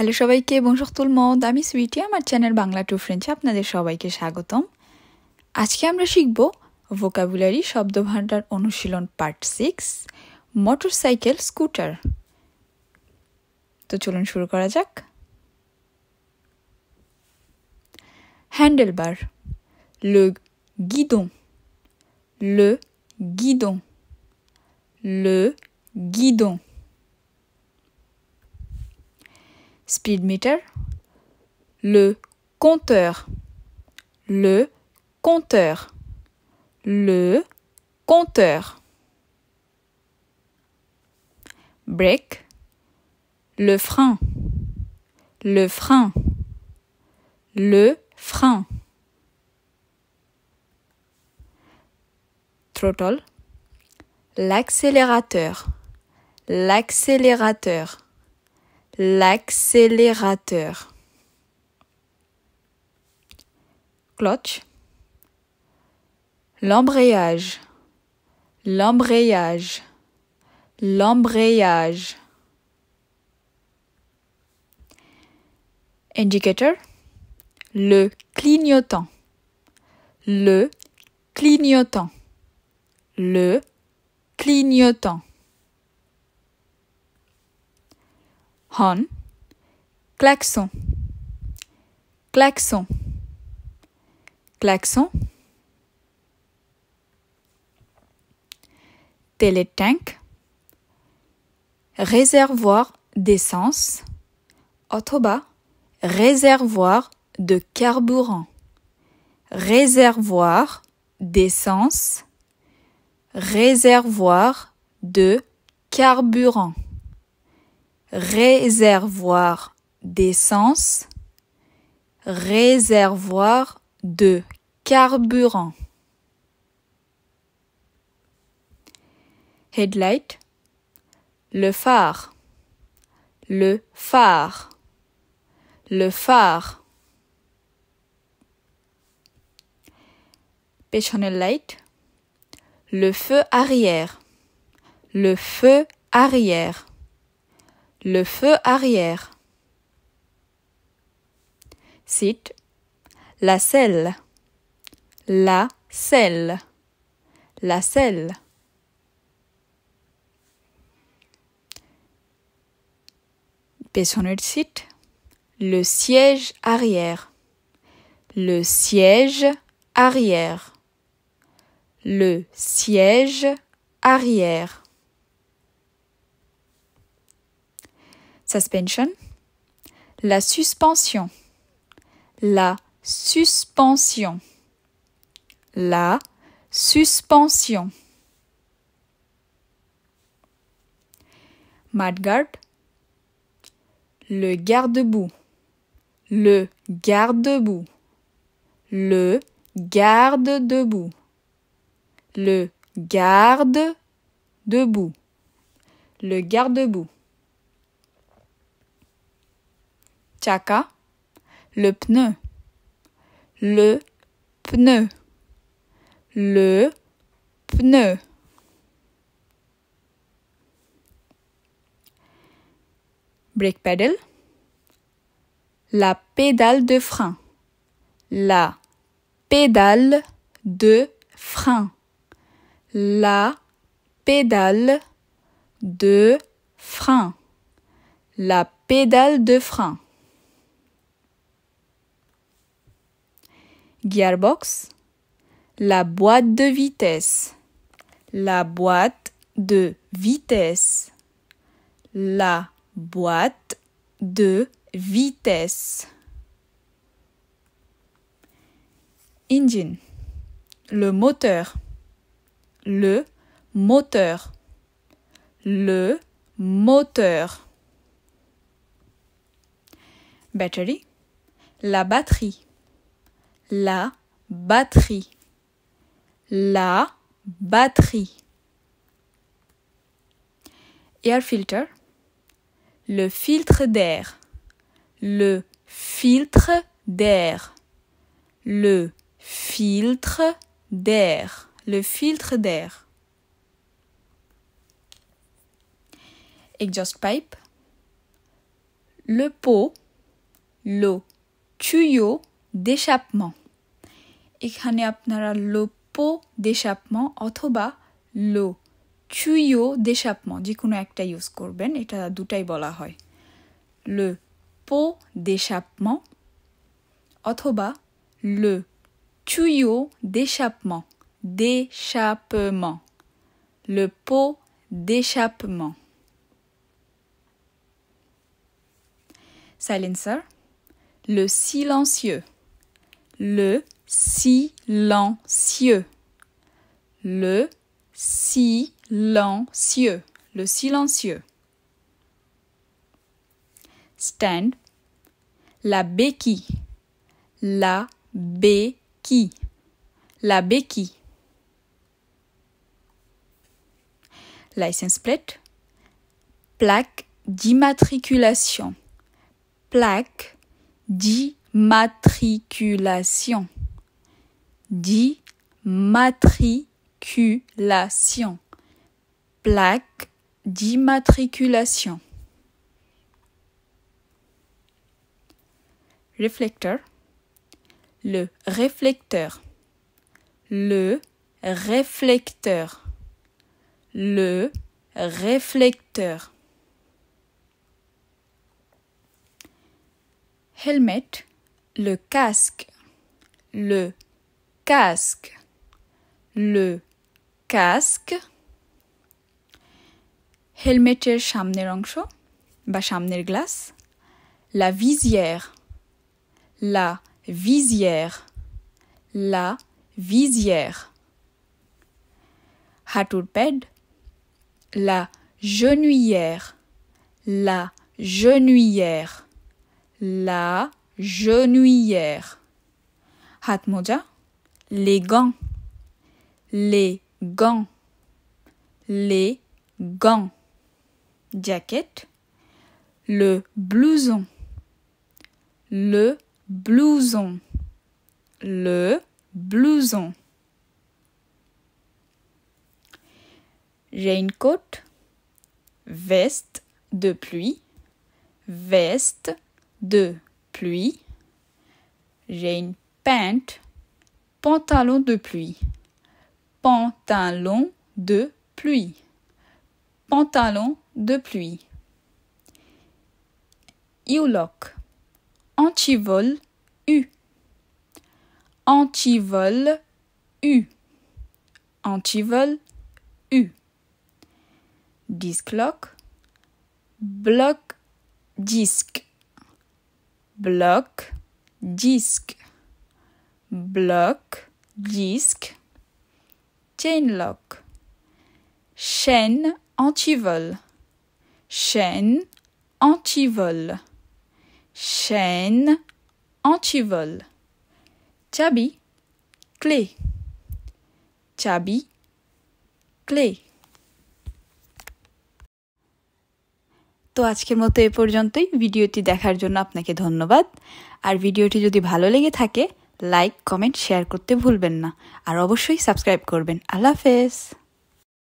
হ্যালো সবাইকে বংশক তুলমদ আমি সুইটি আমার চ্যানেল বাংলা টু ফ্রেন্ডসে আপনাদের সবাইকে স্বাগতম আজকে আমরা শিখব ভোকাবুলারি শব্দ ভাণ্ডার অনুশীলন part six motor cycle scooter তো চলুন শুরু করা যাক হ্যান্ডেল বার লো গিদন লো গিদন লো গিদন speed meter, le compteur, le compteur, le compteur. Brake, le frein, le frein, le frein. Throttle, l'accélérateur, l'accélérateur l'accélérateur. Clutch. L'embrayage. L'embrayage. L'embrayage. Indicator. Le clignotant. Le clignotant. Le clignotant. horn, klaxon, klaxon, klaxon, tank réservoir d'essence, autobah réservoir de carburant, réservoir d'essence, réservoir de carburant réservoir d'essence, réservoir de carburant. Headlight, le phare, le phare, le phare. Péchonnel light, le feu arrière, le feu arrière le feu arrière. Cite la selle, la selle, la selle. site. le siège arrière, le siège arrière, le siège arrière. suspension, la suspension, la suspension, la suspension. Madgard, le garde-boue, le garde-boue, le garde-debout, le garde-debout, le garde-boue. Chaka, le pneu, le pneu, le pneu. Brake pedal, la pédale de frein, la pédale de frein, la pédale de frein, la pédale de frein. gearbox, la boîte de vitesse, la boîte de vitesse, la boîte de vitesse. Engine, le moteur, le moteur, le moteur. Battery, la batterie, la batterie. La batterie. Air filter. Le filtre d'air. Le filtre d'air. Le filtre d'air. Le filtre d'air. Exhaust pipe. Le pot. le Tuyau d'échappement. Ikhane apnara le pot d'échappement, othoba le tuyau d'échappement. Jikuno ekta use korben, eta dutai bola hoy. Le pot d'échappement, othoba le tuyau d'échappement, d'échappement. Le pot d'échappement. Silencer. Le silencieux le silencieux, le silencieux, le silencieux. Stand, la béquille, la béquille, la béquille. License plate, plaque d'immatriculation, plaque d'immatriculation matriculation. Dit matriculation. Plaque d'immatriculation. Réflecteur. Le réflecteur. Le réflecteur. Le réflecteur. Helmet le casque, le casque, le casque, হেলমেটের সামনের অংশ বা সামনের glass la visière, la visière, la visière, হাঁটুর la genouillère, la genouillère, la genouillère. Hatmoja, les gants, les gants, les gants. Jacket, le blouson, le blouson, le blouson. Raincoat, veste de pluie, veste de pluie. J'ai une pantalon de pluie. Pantalon de pluie. Pantalon de pluie. Uloc. Antivol U. Antivol U. Antivol U. Disque-lock. Bloc disque bloc, disque, bloc, disque, lock, chaîne antivol, chaîne antivol, chaîne antivol, chabi, clé, chabi, clé. তো আজকের মতো এ পর্যন্তই ভিডিওটি দেখার জন্য আপনাকে ধন্যবাদ আর ভিডিওটি যদি ভালো লেগে থাকে লাইক কমেন্ট শেয়ার করতে ভুলবেন না আর অবশ্যই সাবস্ক্রাইব করবেন আল্লাহ হাফেজ